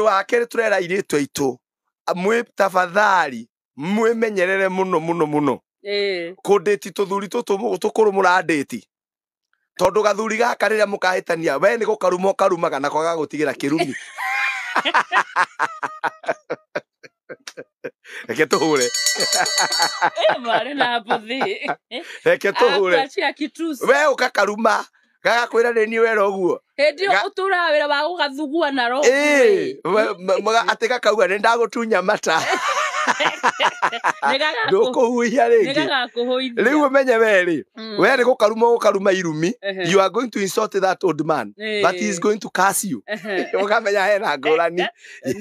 wa kerä tå rera irä twa itå mwä tafadhari mwä menyerere må no må no må no kå ndä ti tå thuri tå kå rå må ra ti tondå gathuri gaka rä rä a må kahä tania we nä gå karuma å karumaga na kwaga gå tigä ra kä rumi Eh, mare na mbå Eke reke tå hå re we å gagakwira ni nie wera guo hindi utura wira wa gugathugua na roho ati gakauga ni ndagutunya mata ndå ringi riu umenye weri we hmm. ni gukaruma gukaruma irumi you are going to insult that old man that is going to curse you hena ngurani